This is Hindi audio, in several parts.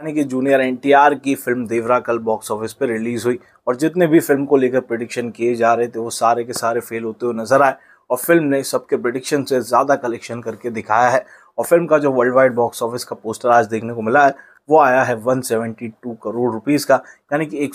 यानी कि जूनियर एनटीआर की फिल्म देवरा कल बॉक्स ऑफिस पर रिलीज़ हुई और जितने भी फिल्म को लेकर प्रडिक्शन किए जा रहे थे वो सारे के सारे फेल होते हुए नजर आए और फिल्म ने सबके प्रडिक्शन से ज़्यादा कलेक्शन करके दिखाया है और फिल्म का जो वर्ल्ड वाइड बॉक्स ऑफिस का पोस्टर आज देखने को मिला है वो आया है 172 करोड़ रुपीज़ का यानी कि एक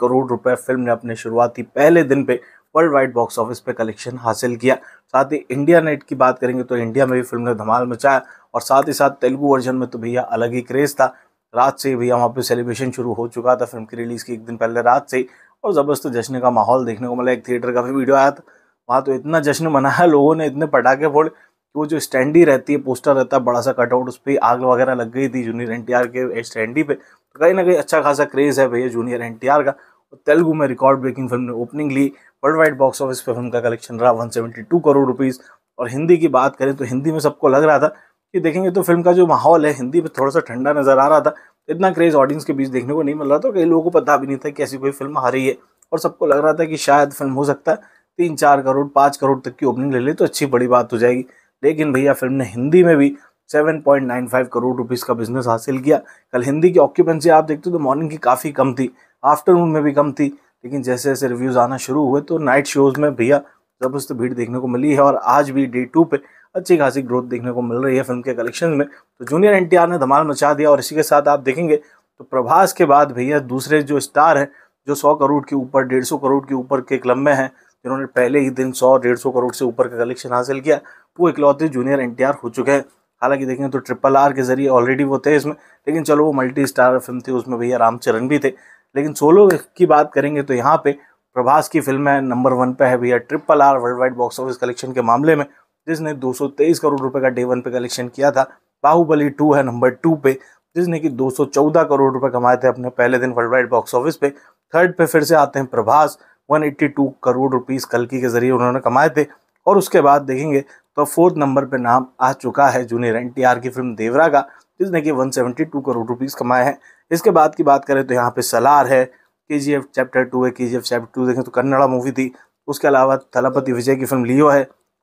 करोड़ रुपए फिल्म ने अपने शुरुआती पहले दिन पे वर्ल्ड वाइड बॉक्स ऑफिस पे कलेक्शन हासिल किया साथ ही इंडिया नेट की बात करेंगे तो इंडिया में भी फिल्म ने धमाल मचाया और साथ ही साथ तेलुगु वर्जन में तो भैया अलग ही क्रेज़ था रात से ही भैया वहाँ पे सेलिब्रेशन शुरू हो चुका था फिल्म की रिलीज़ के एक दिन पहले रात से ही और ज़बरदस्त जश्न का माहौल देखने को मिला एक थिएटर का भी वीडियो आया था वहाँ तो इतना जश्न मनाया लोगों ने इतने पटाखे फोड़े कि वो जो स्टैंडी रहती है पोस्टर रहता है बड़ा सा कटआउट उस पर आग वगैरह लग गई थी जूनियर एन के स्टैंडी पे तो कहीं ना कहीं अच्छा खासा क्रेज़ है भैया जूनियर एन का और तेलुगु में रिकॉर्ड ब्रेकिंग फिल्म ने ओपनिंग ली वर्ल्ड वाइड बॉक्स ऑफिस पर फिल्म का कलेक्शन रहा वन करोड़ रुपीज़ और हिंदी की बात करें तो हिंदी में सबको लग रहा था कि देखेंगे तो फिल्म का जो माहौल है हिंदी में थोड़ा सा ठंडा नज़र आ रहा था इतना क्रेज़ ऑडियंस के बीच देखने को नहीं मिल रहा था कई लोगों को पता भी नहीं था कि ऐसी कोई फिल्म आ रही है और सबको लग रहा था कि शायद फिल्म हो सकता है तीन चार करोड़ पाँच करोड़ तक की ओपनिंग ले ले तो अच्छी बड़ी बात हो जाएगी लेकिन भैया फिल्म ने हिंदी में भी 7.95 करोड़ रुपीज़ का बिजनेस हासिल किया कल हिंदी की ऑक्यूपेंसी आप देखते हो तो मॉर्निंग की काफ़ी कम थी आफ्टरनून में भी कम थी लेकिन जैसे जैसे रिव्यूज़ आना शुरू हुए तो नाइट शोज़ में भैया ज़बरदस्त भीड़ देखने को मिली है और आज भी डे टू पे अच्छी खासी ग्रोथ देखने को मिल रही है फिल्म के कलेक्शन में तो जूनियर एन ने धमाल मचा दिया और इसी के साथ आप देखेंगे तो प्रभास के बाद भैया दूसरे जो स्टार हैं जो सौ करोड़ के ऊपर डेढ़ सौ करोड़ के ऊपर के क्लब में हैं जिन्होंने पहले ही दिन सौ डेढ़ सौ करोड़ से ऊपर का कलेक्शन हासिल किया वो इकलौते जूनियर एन हो चुके हैं हालांकि देखें तो ट्रिपल आर के जरिए ऑलरेडी वो थे इसमें लेकिन चलो वो मल्टी स्टार फिल्म थी उसमें भैया रामचरण भी थे लेकिन सोलो की बात करेंगे तो यहाँ पे प्रभास की फिल्म है नंबर वन पे है भैया triple R worldwide box office collection के मामले में जिसने 223 करोड़ रुपए का डे वन पे कलेक्शन किया था बाहुबली टू है नंबर टू पे जिसने कि 214 करोड़ रुपए कमाए थे अपने पहले दिन वर्ल्ड वाइड बॉक्स ऑफिस पे थर्ड पे फिर से आते हैं प्रभास 182 करोड़ रुपीस कलकी के जरिए उन्होंने कमाए थे और उसके बाद देखेंगे तो फोर्थ नंबर पर नाम आ चुका है जूनियर एन की फिल्म देवरा का जिसने कि वन करोड़ रुपीस कमाए हैं इसके बाद की बात करें तो यहाँ पे सलार है के जी एफ चैप्टर टू है के जी एफ चैप्टर टू देखें तो कन्नड़ा मूवी थी उसके अलावा थलापति विजय की फिल्म लियो है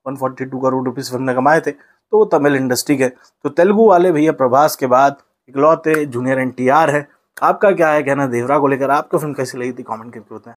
one forty two crore rupees film ने कमाए थे तो वो तमिल इंडस्ट्री के तो तेलुगु वाले भैया प्रभास के बाद इकलौते जूनियर एन टी आर है आपका क्या है कहना देवरा को लेकर आपको फिल्म कैसी लगी थी कॉमेंट करके होते हैं